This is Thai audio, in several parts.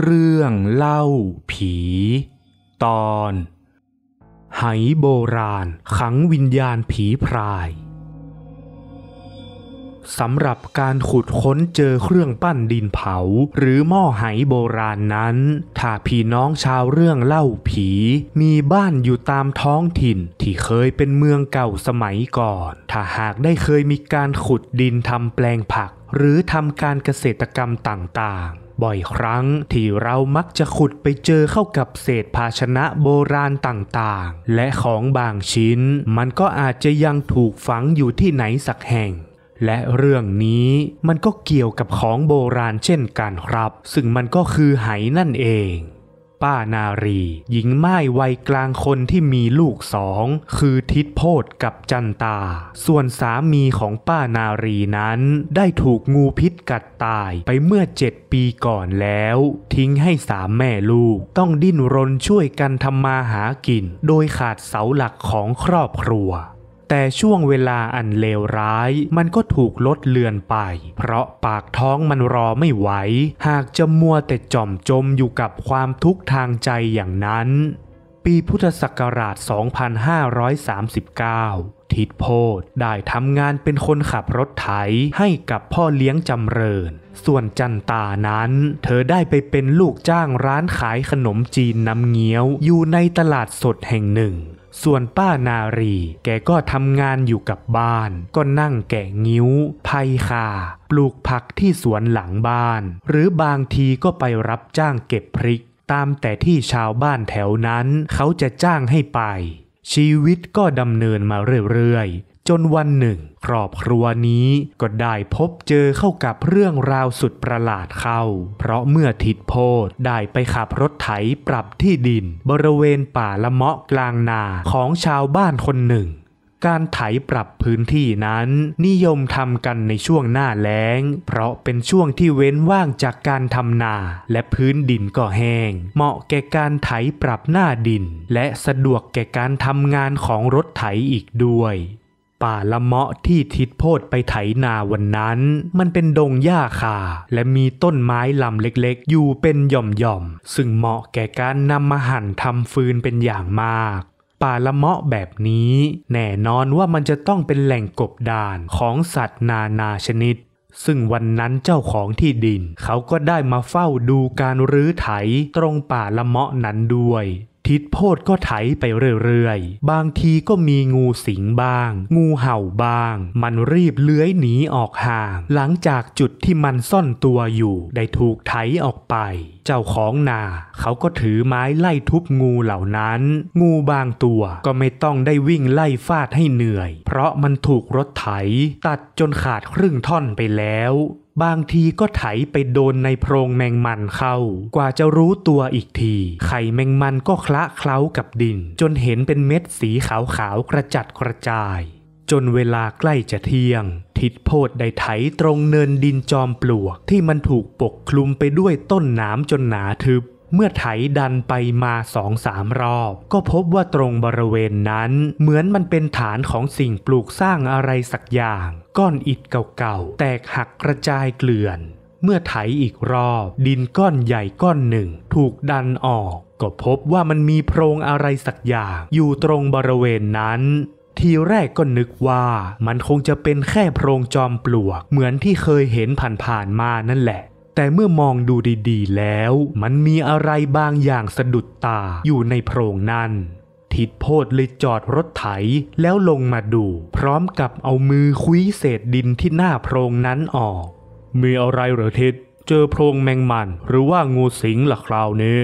เรื่องเล่าผี ตอนายโบราณ ขังวิญญาณผีพราย สำหรับการขุดค้นเจอเครื่องปั้นดินเผาหรือหม้อายโบราณนั้นถ้าพี่น้องชาวเรื่องเล่าผีมีบ้านอยู่ตามท้องถิ่นที่เคยเป็นเมืองเก่าสมัยก่อน ถ้าหากได้เคยมีการขุดดินทำแปลงผัก หรือทำการเกษตรกรรมต่างบ่อยครั้งที่เรามักจะขุดไปเจอเข้ากับเศษภาชนะโบราณต่างๆ และของบางชิ้นมันก็อาจจะยังถูกฝังอยู่ที่ไหนสักแห่ง และเรื่องนี้มันก็เกี่ยวกับของโบราณเช่นกันครับ ซึ่งมันก็คือไหนั่นเองป้านารี หญิงไม้วัยกลางคนที่มีลูกสองคือทิดโพดกับจันตา ส่วนสามีของป้านารีนั้นได้ถูกงูพิษกัดตายไปเมื่อเจ็ดปีก่อนแล้ว ทิ้งให้สามแม่ลูกต้องดิ้นรนช่วยกันทำมาหากินโดยขาดเสาหลักของครอบครัวแต่ช่วงเวลาอันเลวร้ายมันก็ถูกลดเลือนไป เพราะปากท้องมันรอไม่ไหวหากจะมัวแต่จอมจมอยู่กับความทุกข์ทางใจอย่างนั้น ปีพุทธศักราช 2539 ทิดโพธได้ทำงานเป็นคนขับรถไถให้กับพ่อเลี้ยงจำเริญ ส่วนจันตานั้นเธอได้ไปเป็นลูกจ้างร้านขายขนมจีนน้ำเงี้ยวอยู่ในตลาดสดแห่งหนึ่งส่วนป้านารีแกก็ทำงานอยู่กับบ้าน ก็นั่งแกะงิ้วไพคาปลูกผักที่สวนหลังบ้าน หรือบางทีก็ไปรับจ้างเก็บพริก ตามแต่ที่ชาวบ้านแถวนั้นเขาจะจ้างให้ไป ชีวิตก็ดำเนินมาเรื่อยจนวันหนึ่ง ครอบครัวนี้ก็ได้พบเจอเข้ากับเรื่องราวสุดประหลาดเข้า เพราะเมื่อทิดโพดได้ไปขับรถไถปรับที่ดิน บริเวณป่าละเมาะกลางนาของชาวบ้านคนหนึ่ง การไถปรับพื้นที่นั้น นิยมทำกันในช่วงหน้าแล้ง เพราะเป็นช่วงที่เว้นว่างจากการทำนาและพื้นดินก็แห้ง เหมาะแก่การไถปรับหน้าดิน และสะดวกแก่การทำงานของรถไถอีกด้วยป่าละเมาะที่ทิดโพดไปไถนาวันนั้น มันเป็นดงหญ้าคาและมีต้นไม้ลำเล็กๆอยู่เป็นหย่อมๆซึ่งเหมาะแก่การนำมาหั่นทำฟืนเป็นอย่างมาก ป่าละเมาะแบบนี้แน่นอนว่ามันจะต้องเป็นแหล่งกบดานของสัตว์นานาชนิด ซึ่งวันนั้นเจ้าของที่ดินเขาก็ได้มาเฝ้าดูการรื้อไถตรงป่าละเมาะนั้นด้วยทิดโพดก็ไถไปเรื่อยๆ บางทีก็มีงูสิงบ้าง งูเห่าบ้าง มันรีบเลื้อยหนีออกห่างหลังจากจุดที่มันซ่อนตัวอยู่ได้ถูกไถออกไป เจ้าของนาเขาก็ถือไม้ไล่ทุบงูเหล่านั้น งูบางตัวก็ไม่ต้องได้วิ่งไล่ฟาดให้เหนื่อยเพราะมันถูกรถไถตัดจนขาดครึ่งท่อนไปแล้วบางทีก็ไถไปโดนในโพรงแมงมันเข้า กว่าจะรู้ตัวอีกที ไข่แมงมันก็คละเคล้ากับดิน จนเห็นเป็นเม็ดสีขาวๆกระจัดกระจาย จนเวลาใกล้จะเที่ยง ทิดโพดได้ไถตรงเนินดินจอมปลวกที่มันถูกปกคลุมไปด้วยต้นหนามจนหนาทึบเมื่อไถดันไปมาสองสามรอบ ก็พบว่าตรงบริเวณนั้น เหมือนมันเป็นฐานของสิ่งปลูกสร้างอะไรสักอย่าง ก้อนอิฐเก่าๆแตกหักกระจายเกลื่อน เมื่อไถอีกรอบ ดินก้อนใหญ่ก้อนหนึ่ง ถูกดันออก ก็พบว่ามันมีโพรงอะไรสักอย่าง อยู่ตรงบริเวณนั้น ทีแรกก็นึกว่ามันคงจะเป็นแค่โพรงจอมปลวก เหมือนที่เคยเห็นผ่านๆมานั่นแหละแต่เมื่อมองดูดีๆ แล้ว มันมีอะไรบางอย่างสะดุดตาอยู่ในโพรงนั้นทิดโพดเลยจอดรถไถแล้วลงมาดู พร้อมกับเอามือคุ้ยเศษดินที่หน้าโพรงนั้นออกมีอะไรเหรอทิดเจอโพรงแมงมัน หรือว่างูสิงหล่ะคราวนี้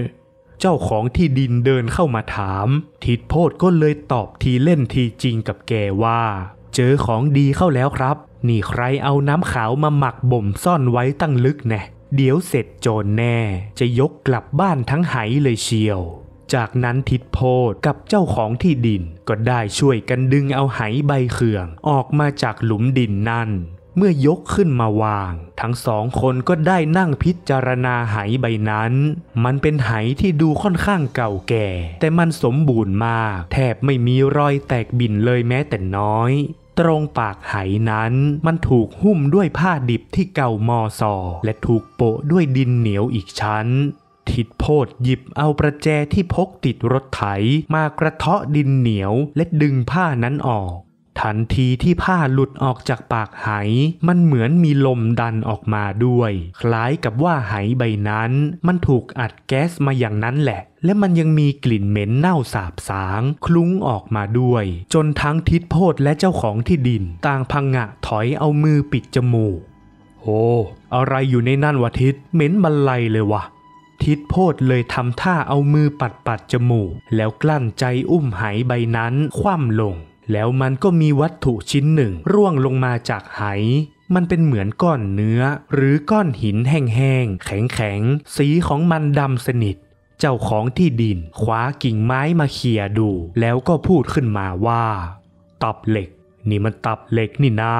เจ้าของที่ดินเดินเข้ามาถามทิดโพดก็เลยตอบทีเล่นทีจริงกับแกว่า เจอของดีเข้าแล้วครับนี่ใครเอาน้ำขาวมาหมักบ่มซ่อนไว้ตั้งลึกแน่เดี๋ยวเสร็จโจรแน่จะยกกลับบ้านทั้งไหเลยเชียว จากนั้นทิดโพดกับเจ้าของที่ดินก็ได้ช่วยกันดึงเอาไหใบเขื่องออกมาจากหลุมดินนั่น เมื่อยกขึ้นมาวางทั้งสองคนก็ได้นั่งพิจารณาไหใบนั้น มันเป็นไหที่ดูค่อนข้างเก่าแก่ แต่มันสมบูรณ์มากแทบไม่มีรอยแตกบินเลยแม้แต่น้อยตรงปากไหนั้นมันถูกหุ้มด้วยผ้าดิบที่เก่ามอซอและถูกโปะด้วยดินเหนียวอีกชั้นทิดโพดหยิบเอาประแจที่พกติดรถไถมากระเทาะดินเหนียวและดึงผ้านั้นออกทันทีที่ผ้าหลุดออกจากปากไหมันเหมือนมีลมดันออกมาด้วย คล้ายกับว่าไหใบนั้นมันถูกอัดแก๊สมาอย่างนั้นแหละ และมันยังมีกลิ่นเหม็นเน่าสาบสางคลุ้งออกมาด้วย จนทั้งทิดโพดและเจ้าของที่ดินต่างพังงะถอยเอามือปิดจมูกโอ้อะไรอยู่ในนั่นวะทิดเหม็นบรรลัยเลยวะ ทิดโพดเลยทำท่าเอามือปัดปัดจมูก แล้วกลั้นใจอุ้มหายใบนั้นคว่ำลงแล้วมันก็มีวัตถุชิ้นหนึ่งร่วงลงมาจากไห มันเป็นเหมือนก้อนเนื้อ หรือก้อนหินแห้งๆแข็งๆสีของมันดำสนิท เจ้าของที่ดินคว้ากิ่งไม้มาเขี่ยดู แล้วก็พูดขึ้นมาว่า ตับเหล็ก นี่มันตับเหล็กนี่นา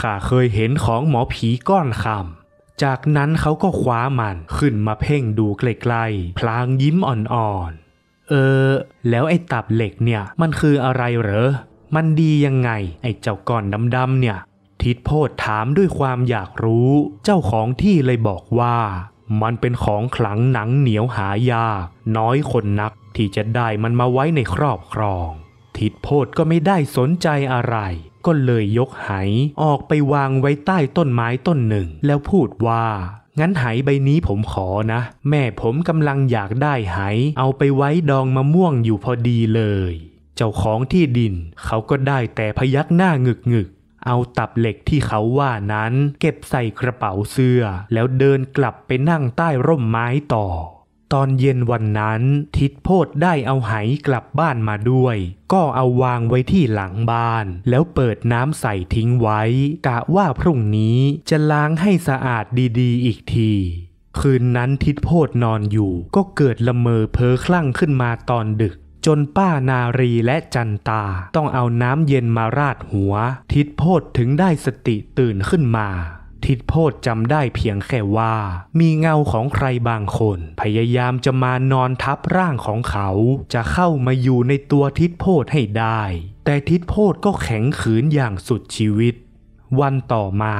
ข้าเคยเห็นของหมอผีก้อนคำ จากนั้นเขาก็คว้ามัน ขึ้นมาเพ่งดูไกลๆพลางยิ้มอ่อนๆเออ แล้วไอ้ตับเหล็กเนี่ย มันคืออะไรเหรอมันดียังไง ไอ้เจ้าก้อนดำๆเนี่ย ทิดโพดถามด้วยความอยากรู้ เจ้าของที่เลยบอกว่ามันเป็นของขลังหนังเหนียวหายากน้อยคนนักที่จะได้มันมาไว้ในครอบครอง ทิดโพดก็ไม่ได้สนใจอะไร ก็เลยยกไห ออกไปวางไว้ใต้ต้นไม้ต้นหนึ่ง แล้วพูดว่า งั้นไหใบนี้ผมขอนะ แม่ผมกำลังอยากได้ไห เอาไปไว้ดองมะม่วงอยู่พอดีเลยเจ้าของที่ดิน เขาก็ได้แต่พยักหน้างึกงึก เอาตับเหล็กที่เขาว่านั้นเก็บใส่กระเป๋าเสื้อ แล้วเดินกลับไปนั่งใต้ร่มไม้ต่อ ตอนเย็นวันนั้นทิดโพดได้เอาไหกลับบ้านมาด้วย ก็เอาวางไว้ที่หลังบ้าน แล้วเปิดน้ำใส่ทิ้งไว้ กะว่าพรุ่งนี้จะล้างให้สะอาดดีๆ อีกที คืนนั้นทิดโพดนอนอยู่ ก็เกิดละเมอเพ้อคลั่งขึ้นมาตอนดึกจนป้านารีและจันตาต้องเอาน้ำเย็นมาราดหัว ทิดโพธถึงได้สติตื่นขึ้นมา ทิดโพธจำได้เพียงแค่ว่ามีเงาของใครบางคน พยายามจะมานอนทับร่างของเขา จะเข้ามาอยู่ในตัวทิดโพธให้ได้ แต่ทิดโพธก็แข็งขืนอย่างสุดชีวิต วันต่อมา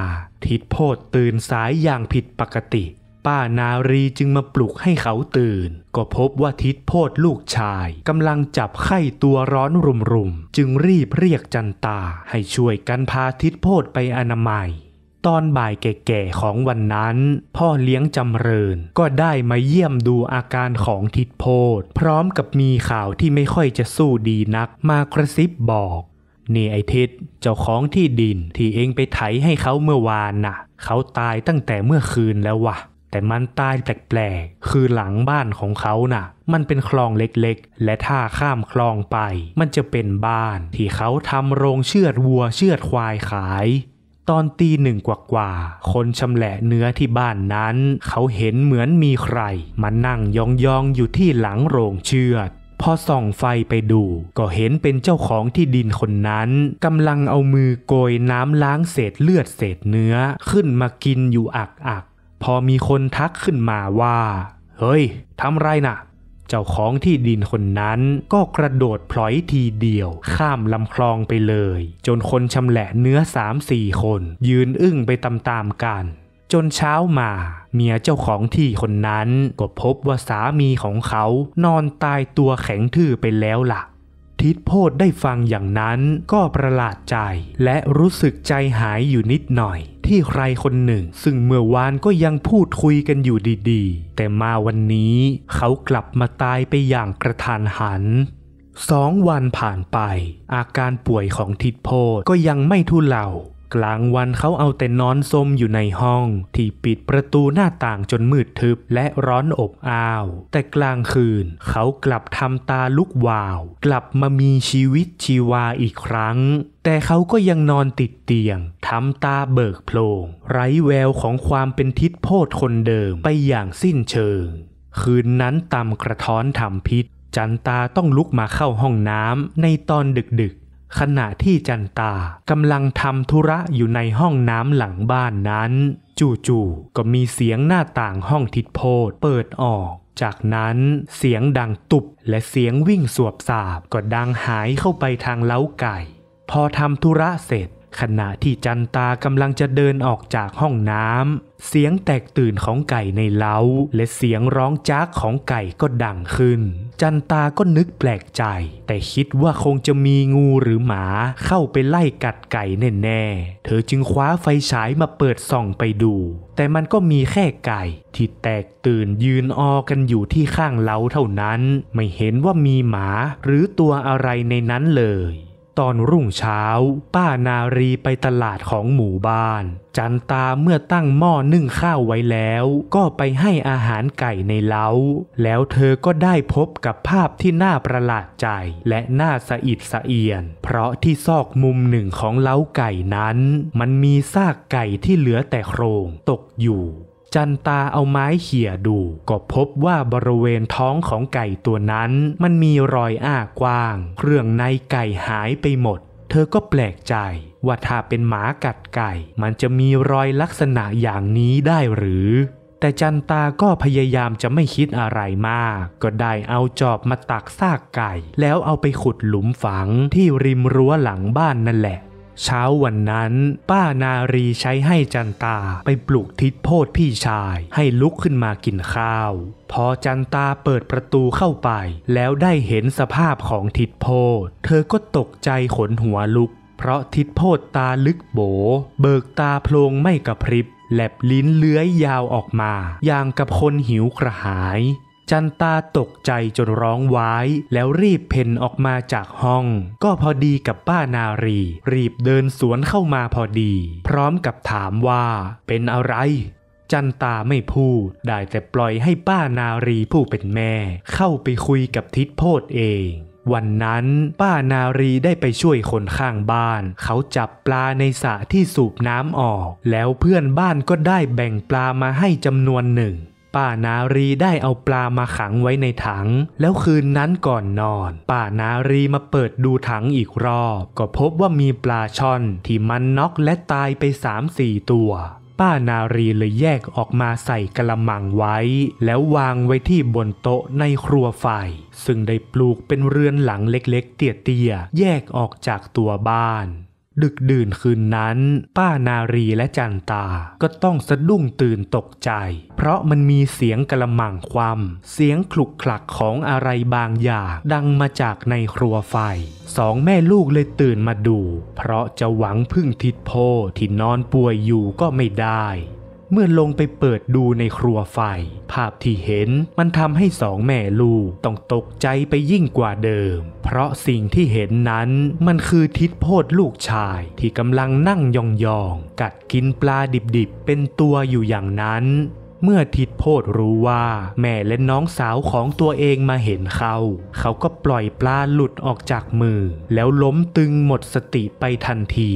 ทิดโพธตื่นสายอย่างผิดปกติป้านารีจึงมาปลุกให้เขาตื่น ก็พบว่าทิดโพดลูกชายกำลังจับไข้ตัวร้อนรุมๆ จึงรีบเรียกจันตา ให้ช่วยกันพาทิดโพดไปอนามัย ตอนบ่ายแก่ๆของวันนั้น พ่อเลี้ยงจำเริญ ก็ได้มาเยี่ยมดูอาการของทิดโพดพร้อมกับมีข่าวที่ไม่ค่อยจะสู้ดีนัก มากระซิบบอก นี่ไอทิดเจ้าของที่ดินที่เองไปไถให้เขาเมื่อวานนะ่ะ เขาตายตั้งแต่เมื่อคืนแล้วว่ะแต่มันตายแปลกๆคือหลังบ้านของเขานะ่ะ มันเป็นคลองเล็กๆ และถ้าข้ามคลองไป มันจะเป็นบ้านที่เขาทำโรงเชือดวัวเชือดควายขาย ตอนตีหนึ่งกว่า ๆ คนชำแหละเนื้อที่บ้านนั้น เขาเห็นเหมือนมีใครมานั่งยองๆ อยู่ที่หลังโรงเชือด พอส่องไฟไปดู ก็เห็นเป็นเจ้าของที่ดินคนนั้นกำลังเอามือโกยน้ำล้างเศษเลือดเศษเนื้อขึ้นมากินอยู่อักอักพอมีคนทักขึ้นมาว่า เฮ้ย ทำไรนะ่ะ เจ้าของที่ดินคนนั้นก็กระโดดพลอยทีเดียวข้ามลำคลองไปเลย จนคนชำแหละเนื้อสามสี่คนยืนอึ้งไปตามๆกัน จนเช้ามาเมียเจ้าของที่คนนั้นก็พบว่าสามีของเขานอนตายตัวแข็งทื่อไปแล้วละ่ะ ทิดโพดได้ฟังอย่างนั้นก็ประหลาดใจและรู้สึกใจหายอยู่นิดหน่อยที่ใครคนหนึ่ง ซึ่งเมื่อวานก็ยังพูดคุยกันอยู่ดีๆ แต่มาวันนี้เขากลับมาตายไปอย่างกระทันหัน สองวันผ่านไป อาการป่วยของทิดโพก็ยังไม่ทุเลากลางวันเขาเอาแต่นอนสมอยู่ในห้องที่ปิดประตูหน้าต่างจนมืดทึบและร้อนอบอ้าว แต่กลางคืนเขากลับทำตาลุกวาวกลับมามีชีวิตชีวาอีกครั้ง แต่เขาก็ยังนอนติดเตียงทำตาเบิกโพลงไร้แววของความเป็นทิศโพดคนเดิมไปอย่างสิ้นเชิง คืนนั้นตำกระท้อนทำพิษ จันตาต้องลุกมาเข้าห้องน้ำในตอนดึกๆขณะที่จันตากำลังทำธุระอยู่ในห้องน้ำหลังบ้านนั้น จู่ๆก็มีเสียงหน้าต่างห้องทิศโพดเปิดออก จากนั้นเสียงดังตุบและเสียงวิ่งสวบสาบก็ดังหายเข้าไปทางเล้าไก่ พอทำธุระเสร็จ ขณะที่จันตากำลังจะเดินออกจากห้องน้ำเสียงแตกตื่นของไก่ในเล้า และเสียงร้องจากของไก่ก็ดังขึ้นจันตาก็นึกแปลกใจ แต่คิดว่าคงจะมีงูหรือหมาเข้าไปไล่กัดไก่แน่ๆเธอจึงคว้าไฟฉายมาเปิดส่องไปดู แต่มันก็มีแค่ไก่ที่แตกตื่นยืนออกันอยู่ที่ข้างเล้าเท่านั้น ไม่เห็นว่ามีหมาหรือตัวอะไรในนั้นเลยตอนรุ่งเช้าป้านารีไปตลาดของหมู่บ้าน จันตาเมื่อตั้งหม้อนึ่งข้าวไว้แล้วก็ไปให้อาหารไก่ในเล้า แล้วเธอก็ได้พบกับภาพที่น่าประหลาดใจและน่าสะอิดสะเอียน เพราะที่ซอกมุมหนึ่งของเล้าไก่นั้นมันมีซากไก่ที่เหลือแต่โครงตกอยู่จันตาเอาไม้เขี่ยดู ก็พบว่าบริเวณท้องของไก่ตัวนั้น มันมีรอยอ้ากว้าง เครื่องในไก่หายไปหมดเธอก็แปลกใจว่าถ้าเป็นหมากัดไก่ มันจะมีรอยลักษณะอย่างนี้ได้หรือ แต่จันตาก็พยายามจะไม่คิดอะไรมากก็ได้เอาจอบมาตักซากไก่ แล้วเอาไปขุดหลุมฝังที่ริมรั้วหลังบ้านนั่นแหละเช้าวันนั้นป้านารีใช้ให้จันตาไปปลุกทิดโพดพี่ชายให้ลุกขึ้นมากินข้าว พอจันตาเปิดประตูเข้าไปแล้วได้เห็นสภาพของทิดโพดเธอก็ตกใจขนหัวลุก เพราะทิดโพดตาลึกโบเบิกตาโพลงไม่กระพริบ แลบลิ้นเลื้อยยาวออกมาอย่างกับคนหิวกระหายจันตาตกใจจนร้องว้ายแล้วรีบเพ่นออกมาจากห้อง ก็พอดีกับป้านารี รีบเดินสวนเข้ามาพอดี พร้อมกับถามว่า เป็นอะไร จันตาไม่พูดได้แต่ปล่อยให้ป้านารีผู้เป็นแม่ เข้าไปคุยกับทิดโพดเอง วันนั้นป้านารีได้ไปช่วยคนข้างบ้าน เขาจับปลาในสระที่สูบน้ำออก แล้วเพื่อนบ้านก็ได้แบ่งปลามาให้จำนวนหนึ่งป้านารีได้เอาปลามาขังไว้ในถังแล้วคืนนั้นก่อนนอน ป้านารีมาเปิดดูถังอีกรอบก็พบว่ามีปลาช่อน ที่มันน็อกและตายไปสามสี่ตัว ป้านารีเลยแยกออกมาใส่กระมังไว้ แล้ววางไว้ที่บนโต๊ะในครัวไฟซึ่งได้ปลูกเป็นเรือนหลังเล็กๆ เตี้ยๆแยกออกจากตัวบ้านดึกดื่นคืนนั้น ป้านารีและจันตา ก็ต้องสะดุ้งตื่นตกใจ เพราะมันมีเสียงกระมังความ เสียงคลุกคลักของอะไรบางอย่างดังมาจากในครัวไฟ สองแม่ลูกเลยตื่นมาดูเพราะจะหวังพึ่งทิดโพที่นอนป่วยอยู่ก็ไม่ได้เมื่อลงไปเปิดดูในครัวไฟภาพที่เห็นมันทำให้สองแม่ลูกต้องตกใจไปยิ่งกว่าเดิม เพราะสิ่งที่เห็นนั้น มันคือทิดโพดลูกชายที่กำลังนั่งยองๆกัดกินปลาดิบๆเป็นตัวอยู่อย่างนั้น เมื่อทิดโพดรู้ว่า แม่และน้องสาวของตัวเองมาเห็นเขาเขาก็ปล่อยปลาหลุดออกจากมือ แล้วล้มตึงหมดสติไปทันที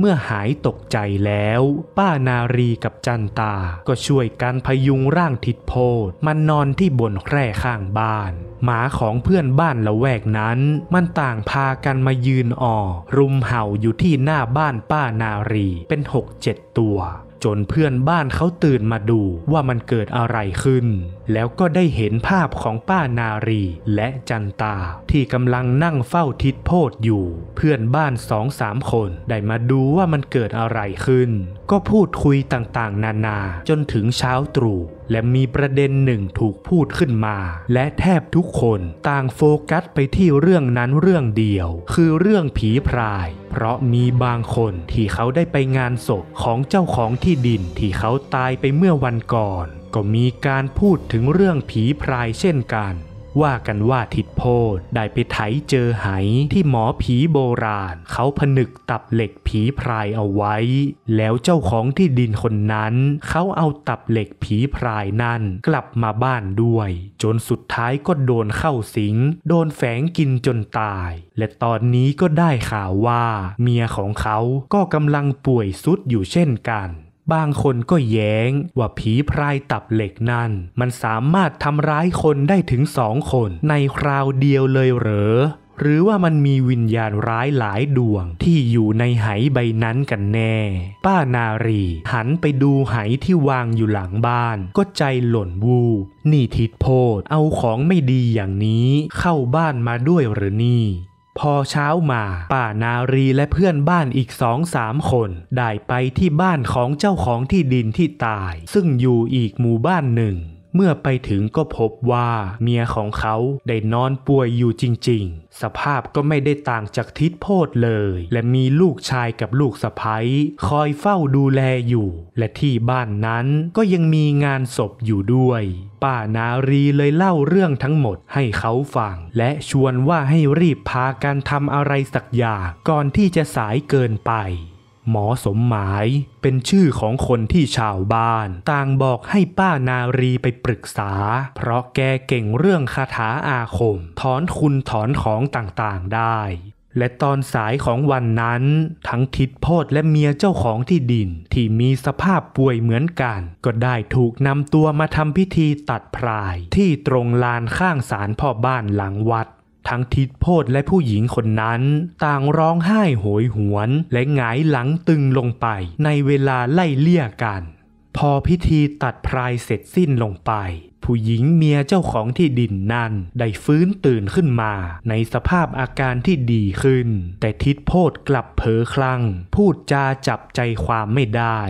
เมื่อหายตกใจแล้วป้านารีกับจันตาก็ช่วยกันพยุงร่างทิดโพดมันนอนที่บนแคร่ข้างบ้าน หมาของเพื่อนบ้านละแวกนั้นมันต่างพากันมายืนอ่อรุมเห่าอยู่ที่หน้าบ้านป้านารีเป็นหกเจ็ดตัวจนเพื่อนบ้านเขาตื่นมาดูว่ามันเกิดอะไรขึ้น แล้วก็ได้เห็นภาพของป้านารี และจันตา ที่กำลังนั่งเฝ้าทิศโพดอยู่ เพื่อนบ้านสองสามคนได้มาดูว่ามันเกิดอะไรขึ้นก็พูดคุยต่างๆ นานา จนถึงเช้าตรู่และมีประเด็นหนึ่งถูกพูดขึ้นมา และแทบทุกคนต่างโฟกัสไปที่เรื่องนั้นเรื่องเดียว คือเรื่องผีพรายเพราะมีบางคนที่เขาได้ไปงานศพของเจ้าของที่ดินที่เขาตายไปเมื่อวันก่อน ก็มีการพูดถึงเรื่องผีพรายเช่นกันว่ากันว่าทิดโพดได้ไปไถเจอไหที่หมอผีโบราณ เขาผนึกตับเหล็กผีพรายเอาไว้ แล้วเจ้าของที่ดินคนนั้นเขาเอาตับเหล็กผีพรายนั่นกลับมาบ้านด้วย จนสุดท้ายก็โดนเข้าสิง โดนแฝงกินจนตาย และตอนนี้ก็ได้ข่าวว่า เมียของเขาก็กำลังป่วยสุดอยู่เช่นกันบางคนก็แย้งว่าผีพรายตับเหล็กนั้นมันสามารถทำร้ายคนได้ถึงสองคนในคราวเดียวเลยเหรอ หรือว่ามันมีวิญญาณร้ายหลายดวงที่อยู่ในไหใบนั้นกันแน่ ป้านารีหันไปดูไหที่วางอยู่หลังบ้าน ก็ใจหล่นวูนี่ทิดโพดเอาของไม่ดีอย่างนี้ เข้าบ้านมาด้วยหรือนี่พอเช้ามาป้านารีและเพื่อนบ้านอีกสองสามคนได้ไปที่บ้านของเจ้าของที่ดินที่ตายซึ่งอยู่อีกหมู่บ้านหนึ่งเมื่อไปถึงก็พบว่าเมียของเขาได้นอนป่วยอยู่จริงๆ สภาพก็ไม่ได้ต่างจากทิศโพดเลย และมีลูกชายกับลูกสะพ้ยคอยเฝ้าดูแลอยู่ และที่บ้านนั้นก็ยังมีงานศพอยู่ด้วยป้านารีเลยเล่าเรื่องทั้งหมดให้เขาฟัง และชวนว่าให้รีบพาการทำอะไรสักอย่างก่อนที่จะสายเกินไปหมอสมหมายเป็นชื่อของคนที่ชาวบ้าน ต่างบอกให้ป้านารีไปปรึกษา เพราะแกเก่งเรื่องคาถาอาคม ถอนคุณถอนของต่างๆได้ และตอนสายของวันนั้นทั้งทิดโพดและเมียเจ้าของที่ดิน ที่มีสภาพป่วยเหมือนกัน ก็ได้ถูกนำตัวมาทำพิธีตัดพรายที่ตรงลานข้างศาลพ่อบ้านหลังวัดทั้งทิดโพดและผู้หญิงคนนั้นต่างร้องไห้โหยหวนและหงายหลังตึงลงไปในเวลาไล่เลี่ยกัน พอพิธีตัดพรายเสร็จสิ้นลงไป ผู้หญิงเมียเจ้าของที่ดินนั้นได้ฟื้นตื่นขึ้นมาในสภาพอาการที่ดีขึ้น แต่ทิดโพดกลับเผลอคลั่งพูดจาจับใจความไม่ได้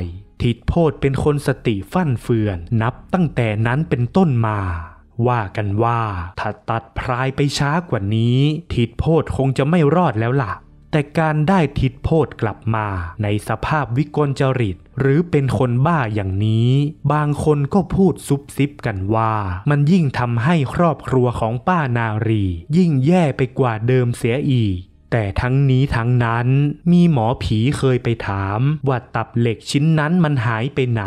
ทิดโพดเป็นคนสติฟั่นเฟือนนับตั้งแต่นั้นเป็นต้นมาว่ากันว่า ถ้าตัดพรายไปช้ากว่านี้ ทิดโพดคงจะไม่รอดแล้วล่ะแต่การได้ทิดโพดกลับมาในสภาพวิกลจริต หรือเป็นคนบ้าอย่างนี้ บางคนก็พูดซุบซิบกันว่ามันยิ่งทำให้ครอบครัวของป้านารี ยิ่งแย่ไปกว่าเดิมเสียอีกแต่ทั้งนี้ทั้งนั้นมีหมอผีเคยไปถามว่าตับเหล็กชิ้นนั้นมันหายไปไหน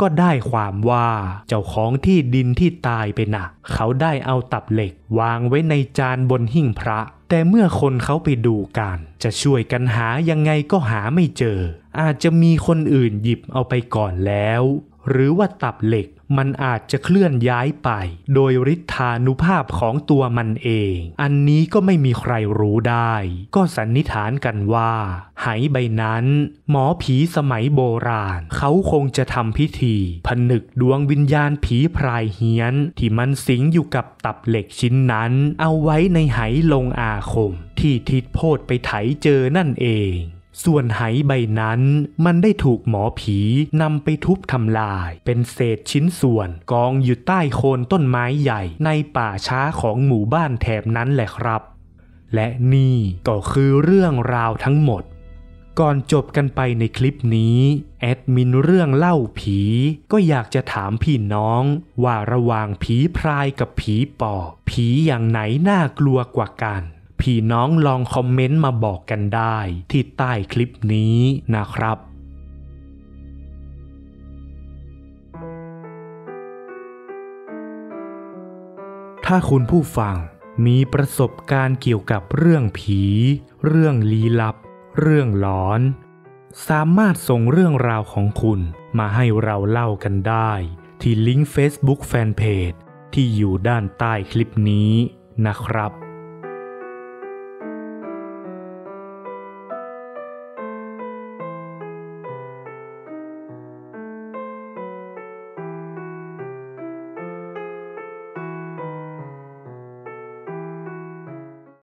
ก็ได้ความว่าเจ้าของที่ดินที่ตายไปนะ่ะ เขาได้เอาตับเหล็กวางไว้ในจานบนหิ้งพระ แต่เมื่อคนเขาไปดูกันจะช่วยกันหายังไงก็หาไม่เจอ อาจจะมีคนอื่นหยิบเอาไปก่อนแล้วหรือว่าตับเหล็กมันอาจจะเคลื่อนย้ายไปโดยฤทธานุภาพของตัวมันเอง อันนี้ก็ไม่มีใครรู้ได้ ก็สันนิษฐานกันว่าหายใบนั้น หมอผีสมัยโบราณ เขาคงจะทำพิธี ผนึกดวงวิญญาณผีพรายเฮียน ที่มันสิงอยู่กับตับเหล็กชิ้นนั้น เอาไว้ในหายลงอาคม ที่ทิดโพดไปไถเจอนั่นเองส่วนไหใบนั้นมันได้ถูกหมอผีนำไปทุบทำลายเป็นเศษชิ้นส่วน กองอยู่ใต้โคนต้นไม้ใหญ่ในป่าช้าของหมู่บ้านแถบนั้นแหละครับ และนี่ก็คือเรื่องราวทั้งหมด ก่อนจบกันไปในคลิปนี้แอดมินเรื่องเล่าผีก็อยากจะถามพี่น้อง ว่าระหว่างผีพรายกับผีปอบผีอย่างไหนน่ากลัวกว่ากันพี่น้องลองคอมเมนต์มาบอกกันได้ที่ใต้คลิปนี้นะครับ ถ้าคุณผู้ฟังมีประสบการณ์เกี่ยวกับเรื่องผี เรื่องลี้ลับ เรื่องหลอน สามารถส่งเรื่องราวของคุณมาให้เราเล่ากันได้ ที่ลิงก์ Facebook Fanpage ที่อยู่ด้านใต้คลิปนี้นะครับ